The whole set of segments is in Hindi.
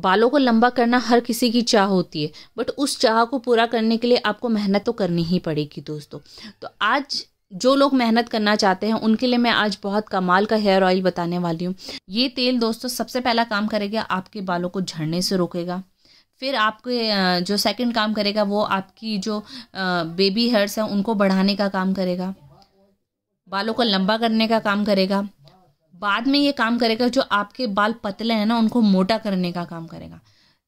बालों को लंबा करना हर किसी की चाह होती है बट उस चाह को पूरा करने के लिए आपको मेहनत तो करनी ही पड़ेगी दोस्तों तो आज जो लोग मेहनत करना चाहते हैं उनके लिए मैं आज बहुत कमाल का हेयर ऑयल बताने वाली हूँ ये तेल दोस्तों सबसे पहला काम करेगा आपके बालों को झड़ने से रोकेगा फिर आपके जो सेकंड काम करेगा वो आपकी जो बेबी हेयर्स हैं उनको बढ़ाने का काम करेगा बालों को लंबा करने का काम करेगा बाद में ये काम करेगा जो आपके बाल पतले हैं ना उनको मोटा करने का काम करेगा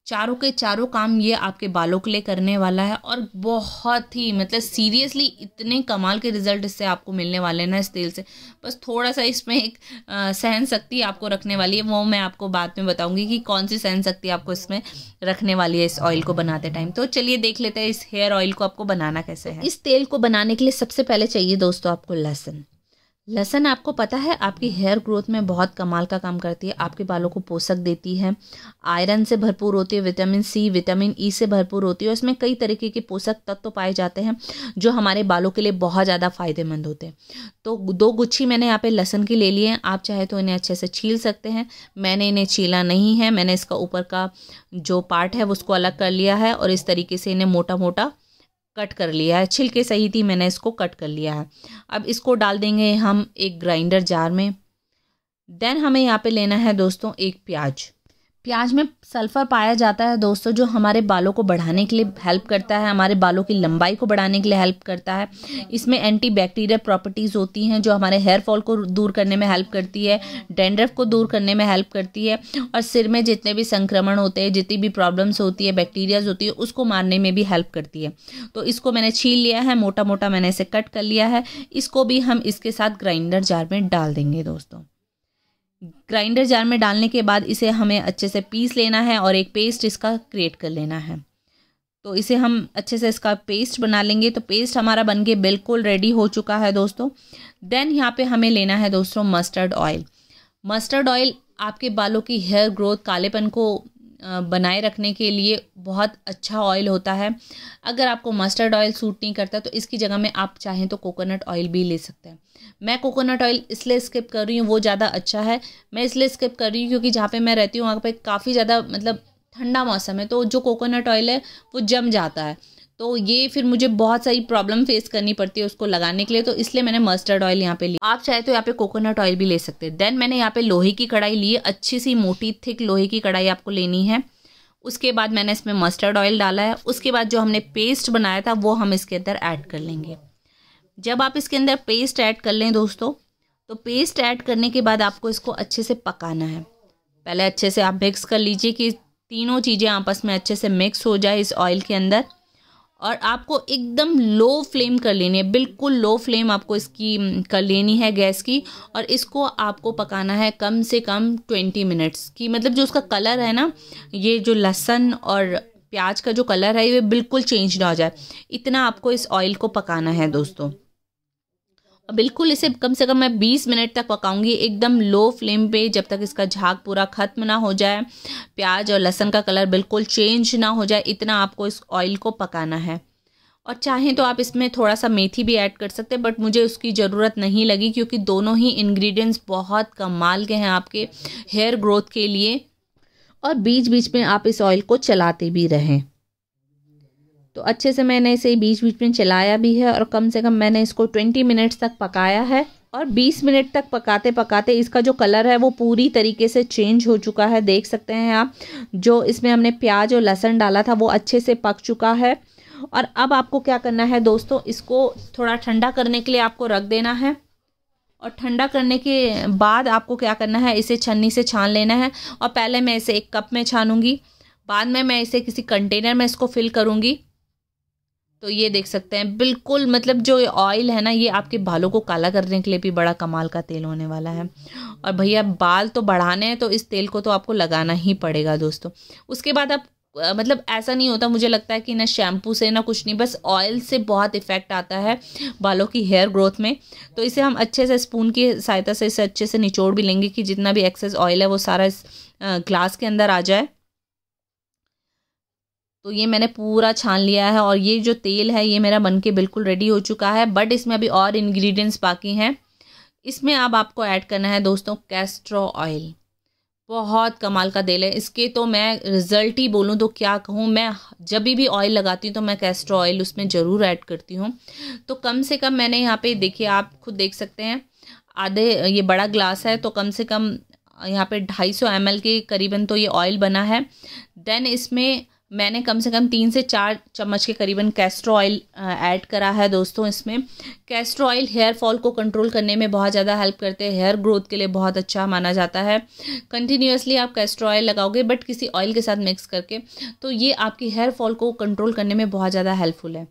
चारों के चारों काम ये आपके बालों के लिए करने वाला है और बहुत ही मतलब सीरियसली इतने कमाल के रिजल्ट इससे आपको मिलने वाले हैं ना इस तेल से बस थोड़ा सा इसमें एक सहन शक्ति आपको रखने वाली है वो मैं आपको बाद में बताऊंगी कि कौन सी सहन शक्ति आपको इसमें रखने वाली है इस ऑयल को बनाते टाइम तो चलिए देख लेते हैं इस हेयर ऑयल को आपको बनाना कैसे है इस तेल को बनाने के लिए सबसे पहले चाहिए दोस्तों आपको लहसुन लहसन आपको पता है आपकी हेयर ग्रोथ में बहुत कमाल का काम करती है आपके बालों को पोषक देती है आयरन से भरपूर होती है विटामिन सी विटामिन ई से भरपूर होती है और इसमें कई तरीके के पोषक तत्व तो पाए जाते हैं जो हमारे बालों के लिए बहुत ज़्यादा फायदेमंद होते हैं तो दो गुच्छी मैंने यहाँ पे लहसन की ले ली है आप चाहे तो इन्हें अच्छे से छील सकते हैं मैंने इन्हें छीला नहीं है मैंने इसका ऊपर का जो पार्ट है उसको अलग कर लिया है और इस तरीके से इन्हें मोटा मोटा कट कर लिया है छिलके सही थी मैंने इसको कट कर लिया है अब इसको डाल देंगे हम एक ग्राइंडर जार में देन हमें यहाँ पे लेना है दोस्तों एक प्याज प्याज में सल्फ़र पाया जाता है दोस्तों जो हमारे बालों को बढ़ाने के लिए हेल्प करता है हमारे बालों की लंबाई को बढ़ाने के लिए हेल्प करता है इसमें एंटी बैक्टीरियल प्रॉपर्टीज़ होती हैं जो हमारे हेयर फॉल को दूर करने में हेल्प करती है डेंड्रफ को दूर करने में हेल्प करती है और सिर में जितने भी संक्रमण होते हैं जितनी भी प्रॉब्लम्स होती है बैक्टीरियाज होती है उसको मारने में भी हेल्प करती है तो इसको मैंने छीन लिया है मोटा मोटा मैंने इसे कट कर लिया है इसको भी हम इसके साथ ग्राइंडर जार में डाल देंगे दोस्तों ग्राइंडर जार में डालने के बाद इसे हमें अच्छे से पीस लेना है और एक पेस्ट इसका क्रिएट कर लेना है तो इसे हम अच्छे से इसका पेस्ट बना लेंगे तो पेस्ट हमारा बन के बिल्कुल रेडी हो चुका है दोस्तों देन यहाँ पे हमें लेना है दोस्तों मस्टर्ड ऑयल मस्टर्ड ऑयल आपके बालों की हेयर ग्रोथ कालेपन को बनाए रखने के लिए बहुत अच्छा ऑयल होता है अगर आपको मस्टर्ड ऑयल सूट नहीं करता तो इसकी जगह में आप चाहें तो कोकोनट ऑयल भी ले सकते हैं मैं कोकोनट ऑयल इसलिए स्किप कर रही हूँ वो ज़्यादा अच्छा है मैं इसलिए स्किप कर रही हूँ क्योंकि जहाँ पे मैं रहती हूँ वहाँ पे काफ़ी ज़्यादा मतलब ठंडा मौसम है तो जो कोकोनट ऑयल है वो जम जाता है तो ये फिर मुझे बहुत सारी प्रॉब्लम फेस करनी पड़ती है उसको लगाने के लिए तो इसलिए मैंने मस्टर्ड ऑयल यहाँ पे लिया आप चाहे तो यहाँ पे कोकोनट ऑयल भी ले सकते हैं देन मैंने यहाँ पे लोहे की कढ़ाई ली अच्छी सी मोटी थिक लोहे की कढ़ाई आपको लेनी है उसके बाद मैंने इसमें मस्टर्ड ऑयल डाला है उसके बाद जो हमने पेस्ट बनाया था वो हम इसके अंदर ऐड कर लेंगे जब आप इसके अंदर पेस्ट ऐड कर लें दोस्तों तो पेस्ट ऐड करने के बाद आपको इसको अच्छे से पकाना है पहले अच्छे से आप मिक्स कर लीजिए कि तीनों चीज़ें आपस में अच्छे से मिक्स हो जाए इस ऑयल के अंदर और आपको एकदम लो फ्लेम कर लेनी है बिल्कुल लो फ्लेम आपको इसकी कर लेनी है गैस की और इसको आपको पकाना है कम से कम ट्वेंटी मिनट्स की मतलब जो उसका कलर है ना ये जो लहसन और प्याज का जो कलर है ये बिल्कुल चेंज ना हो जाए इतना आपको इस ऑयल को पकाना है दोस्तों बिल्कुल इसे कम से कम मैं 20 मिनट तक पकाऊंगी एकदम लो फ्लेम पे जब तक इसका झाग पूरा ख़त्म ना हो जाए प्याज और लहसुन का कलर बिल्कुल चेंज ना हो जाए इतना आपको इस ऑयल को पकाना है और चाहें तो आप इसमें थोड़ा सा मेथी भी ऐड कर सकते हैं बट मुझे उसकी ज़रूरत नहीं लगी क्योंकि दोनों ही इंग्रेडिएंट्स बहुत कमाल के हैं आपके हेयर ग्रोथ के लिए और बीच बीच में आप इस ऑयल को चलाते भी रहें तो अच्छे से मैंने इसे बीच बीच में चलाया भी है और कम से कम मैंने इसको ट्वेंटी मिनट्स तक पकाया है और 20 मिनट तक पकाते पकाते इसका जो कलर है वो पूरी तरीके से चेंज हो चुका है देख सकते हैं आप जो इसमें हमने प्याज और लहसन डाला था वो अच्छे से पक चुका है और अब आपको क्या करना है दोस्तों इसको थोड़ा ठंडा करने के लिए आपको रख देना है और ठंडा करने के बाद आपको क्या करना है इसे छन्नी से छान लेना है और पहले मैं इसे एक कप में छानूंगी बाद में मैं इसे किसी कंटेनर में इसको फिल करूँगी तो ये देख सकते हैं बिल्कुल मतलब जो ऑयल है ना ये आपके बालों को काला करने के लिए भी बड़ा कमाल का तेल होने वाला है और भैया बाल तो बढ़ाने हैं तो इस तेल को तो आपको लगाना ही पड़ेगा दोस्तों उसके बाद आप मतलब ऐसा नहीं होता मुझे लगता है कि ना शैम्पू से ना कुछ नहीं बस ऑयल से बहुत इफ़ेक्ट आता है बालों की हेयर ग्रोथ में तो इसे हम अच्छे से स्पून की सहायता से इसे अच्छे से निचोड़ भी लेंगे कि जितना भी एक्सेस ऑयल है वो सारा इस ग्लास के अंदर आ जाए तो ये मैंने पूरा छान लिया है और ये जो तेल है ये मेरा बन के बिल्कुल रेडी हो चुका है बट इसमें अभी और इन्ग्रीडियंट्स बाकी हैं इसमें अब आपको ऐड करना है दोस्तों कैस्ट्रो ऑयल बहुत कमाल का तेल है इसके तो मैं रिज़ल्ट ही बोलूँ तो क्या कहूँ मैं जब भी ऑयल लगाती हूँ तो मैं कैस्ट्रो ऑयल उसमें ज़रूर ऐड करती हूँ तो कम से कम मैंने यहाँ पर देखिए आप खुद देख सकते हैं आधे ये बड़ा ग्लास है तो कम से कम यहाँ पे 250 सौ के करीबन तो ये ऑयल बना है देन इसमें मैंने कम से कम तीन से चार चम्मच के करीबन कैस्ट्रो ऑयल ऐड करा है दोस्तों इसमें कैस्ट्रो ऑयल हेयर फॉल को कंट्रोल करने में बहुत ज़्यादा हेल्प करते हैं हेयर ग्रोथ के लिए बहुत अच्छा माना जाता है कंटिन्यूसली आप कैस्ट्रो ऑयल लगाओगे बट किसी ऑयल के साथ मिक्स करके तो ये आपकी हेयर फॉल को कंट्रोल करने में बहुत ज़्यादा हेल्पफुल है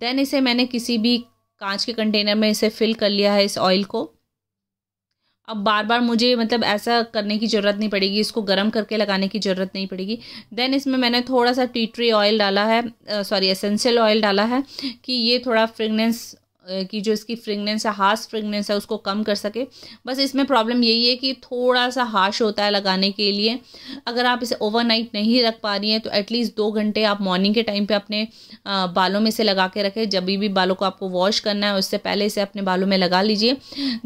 देन इसे मैंने किसी भी कांच के कंटेनर में इसे फिल कर लिया है इस ऑयल को अब बार बार मुझे मतलब ऐसा करने की ज़रूरत नहीं पड़ेगी इसको गर्म करके लगाने की ज़रूरत नहीं पड़ेगी देन इसमें मैंने थोड़ा सा टी ट्री ऑयल डाला है सॉरी एसेंशियल ऑयल डाला है कि ये थोड़ा फ्रेगनेंस की जो इसकी फ्रेगनेंस है हार्श फ्रेगनेंस है उसको कम कर सके बस इसमें प्रॉब्लम यही है कि थोड़ा सा हार्श होता है लगाने के लिए अगर आप इसे ओवरनाइट नहीं रख पा रही हैं तो एटलीस्ट दो घंटे आप मॉर्निंग के टाइम पे अपने बालों में से लगा के रखें जब भी बालों को आपको वॉश करना है उससे पहले इसे अपने बालों में लगा लीजिए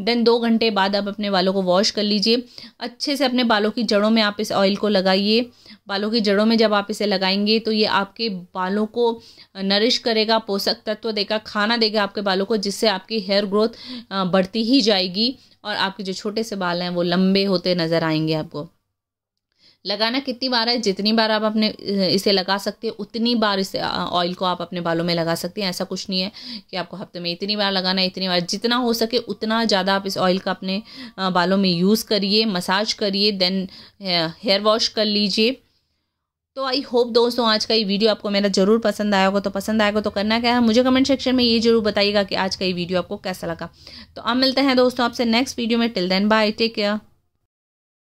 देन दो घंटे बाद आप अपने बालों को वॉश कर लीजिए अच्छे से अपने बालों की जड़ों में आप इस ऑयल को लगाइए बालों की जड़ों में जब आप इसे लगाएंगे तो ये आपके बालों को नरिश करेगा पोषक तत्व देगा खाना देगा आपके बालों को जिससे आपकी हेयर ग्रोथ बढ़ती ही जाएगी और आपके जो छोटे से बाल हैं वो लंबे होते नज़र आएंगे आपको लगाना कितनी बार है जितनी बार आप अपने इसे लगा सकते हैं उतनी बार इस ऑयल को आप अपने बालों में लगा सकते हैं ऐसा कुछ नहीं है कि आपको हफ्ते में इतनी बार लगाना है इतनी बार जितना हो सके उतना ज़्यादा आप इस ऑयल का अपने बालों में यूज़ करिए मसाज करिए देन हेयर वॉश कर लीजिए तो आई होप दोस्तों आज का ये वीडियो आपको मेरा जरूर पसंद आया होगा तो पसंद आएगा तो करना क्या है मुझे कमेंट सेक्शन में ये जरूर बताइएगा कि आज का ये वीडियो आपको कैसा लगा तो अब मिलते हैं दोस्तों आपसे नेक्स्ट वीडियो में till then bye take care